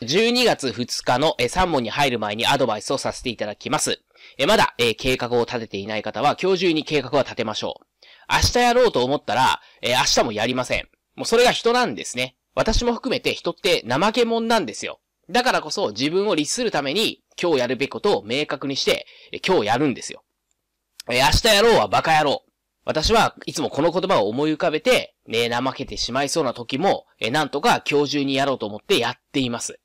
12月2日の3問に入る前にアドバイスをさせていただきます。まだ計画を立てていない方は今日中に計画は立てましょう。明日やろうと思ったら、明日もやりません。もうそれが人なんですね。私も含めて人って怠け者なんですよ。だからこそ自分を律するために今日やるべきことを明確にして今日やるんですよ。え明日やろうはバカ野郎。私はいつもこの言葉を思い浮かべて、ね怠けてしまいそうな時も、えなんとか今日中にやろうと思ってやっています。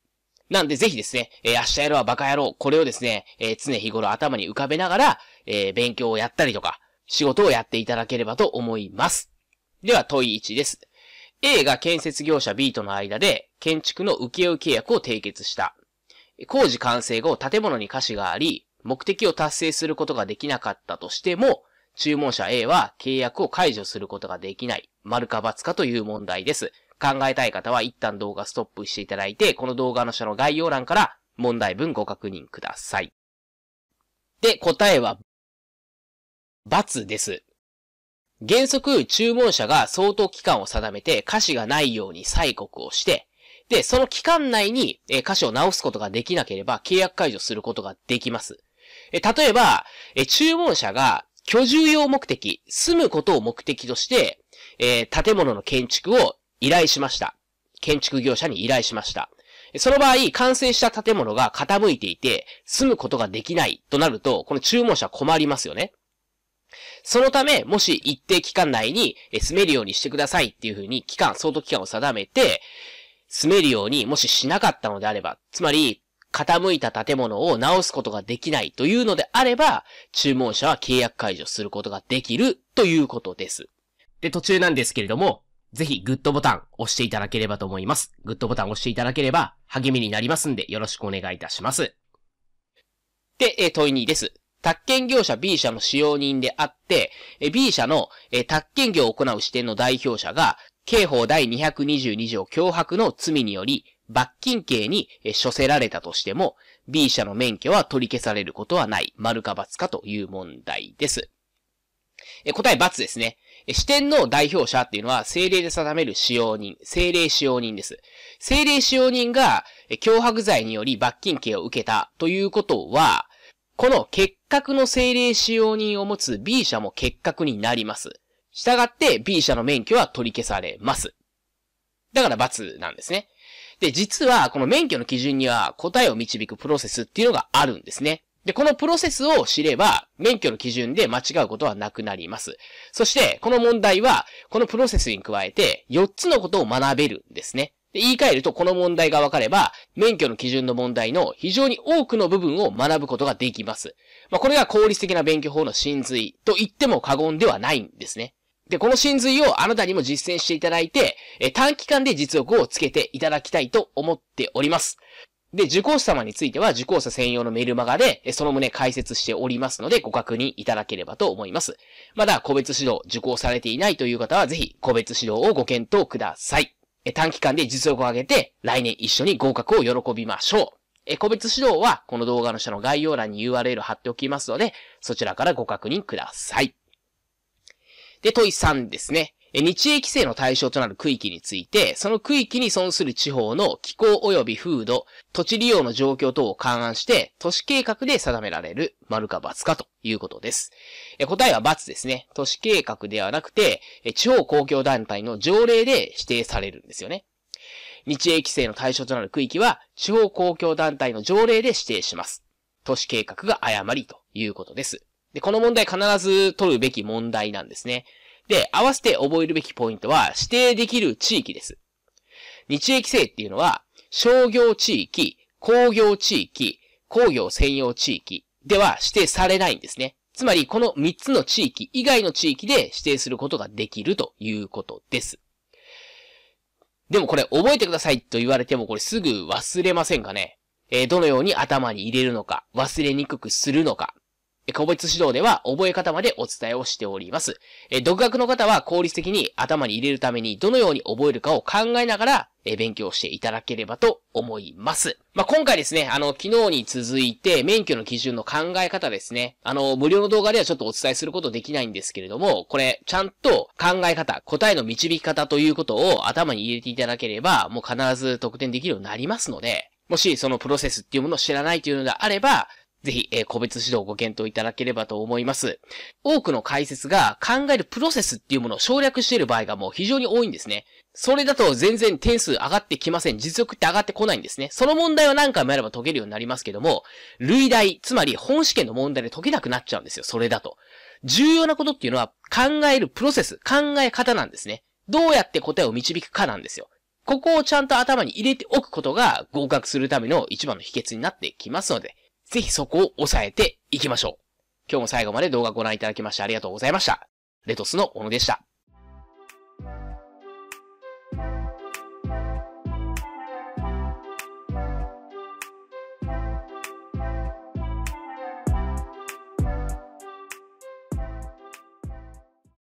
なんでぜひですね、え明日やろうはバカ野郎、これをですね、え常日頃頭に浮かべながら、え勉強をやったりとか、仕事をやっていただければと思います。では問い1です。A が建設業者 B との間で建築の請負契約を締結した。工事完成後、建物に瑕疵があり、目的を達成することができなかったとしても、注文者 A は契約を解除することができない、丸か罰かという問題です。考えたい方は一旦動画ストップしていただいて、この動画の下の概要欄から問題文ご確認ください。で、答えは、罰です。原則、注文者が相当期間を定めて、歌詞がないように催告をして、で、その期間内に、え歌詞を直すことができなければ、契約解除することができます。え例えば、え注文者が居住用目的、住むことを目的として、えー、建物の建築を依頼しました。建築業者に依頼しました。その場合、完成した建物が傾いていて、住むことができないとなると、この注文者困りますよね。そのため、もし一定期間内に住めるようにしてくださいっていうふうに期間、相当期間を定めて、住めるようにもししなかったのであれば、つまり、傾いた建物を直すことができないというのであれば、注文者は契約解除することができるということです。で、途中なんですけれども、ぜひグッドボタン押していただければと思います。グッドボタン押していただければ励みになりますんでよろしくお願いいたします。で、え問い2です。宅建業者 B 社の使用人であって、B 社の宅建業を行う支店の代表者が、刑法第222条脅迫の罪により、罰金刑に処せられたとしても、B 社の免許は取り消されることはない、丸か×かという問題です。答え×ですね。支店の代表者っていうのは、政令で定める使用人、政令使用人です。政令使用人が、脅迫罪により罰金刑を受けたということは、この結核の政令使用人を持つ B 社も結核になります。従って B 社の免許は取り消されます。だから×なんですね。で、実は、この免許の基準には答えを導くプロセスっていうのがあるんですね。で、このプロセスを知れば、免許の基準で間違うことはなくなります。そして、この問題は、このプロセスに加えて、4つのことを学べるんですね。で言い換えると、この問題が分かれば、免許の基準の問題の非常に多くの部分を学ぶことができます。まあ、これが効率的な勉強法の真髄と言っても過言ではないんですね。で、この真髄をあなたにも実践していただいて、え短期間で実力をつけていただきたいと思っております。で、受講者様については受講者専用のメルマガで、その旨解説しておりますので、ご確認いただければと思います。まだ個別指導受講されていないという方は、ぜひ個別指導をご検討ください。短期間で実力を上げて、来年一緒に合格を喜びましょう。え、個別指導は、この動画の下の概要欄に URL 貼っておきますので、そちらからご確認ください。で、問い3ですね。日英規制の対象となる区域について、その区域に損する地方の気候及び風土、土地利用の状況等を勘案して、都市計画で定められる、丸か×かということです。答えは×ですね。都市計画ではなくて、地方公共団体の条例で指定されるんですよね。日英規制の対象となる区域は、地方公共団体の条例で指定します。都市計画が誤りということです。で、この問題必ず取るべき問題なんですね。で、合わせて覚えるべきポイントは、指定できる地域です。日益性っていうのは、商業地域、工業地域、工業専用地域では指定されないんですね。つまり、この3つの地域以外の地域で指定することができるということです。でもこれ覚えてくださいと言われてもこれすぐ忘れませんかねえー、どのように頭に入れるのか、忘れにくくするのか、個別指導では覚え方までお伝えをしております。え独学の方は効率的に頭に入れるためにどのように覚えるかを考えながらえ勉強していただければと思います。まあ、今回ですね、あの、昨日に続いて免許の基準の考え方ですね。あの、無料の動画ではちょっとお伝えすることできないんですけれども、これ、ちゃんと考え方、答えの導き方ということを頭に入れていただければ、もう必ず得点できるようになりますので、もしそのプロセスっていうものを知らないというのであれば、ぜひ、えー、個別指導ご検討いただければと思います。多くの解説が考えるプロセスっていうものを省略している場合がもう非常に多いんですね。それだと全然点数上がってきません。実力って上がってこないんですね。その問題は何回もやれば解けるようになりますけども、類題、つまり本試験の問題で解けなくなっちゃうんですよ。それだと。重要なことっていうのは考えるプロセス、考え方なんですね。どうやって答えを導くかなんですよ。ここをちゃんと頭に入れておくことが合格するための一番の秘訣になってきますので、ぜひそこを抑えていきましょう。今日も最後まで動画ご覧いただきましてありがとうございました。レトスの小野でした。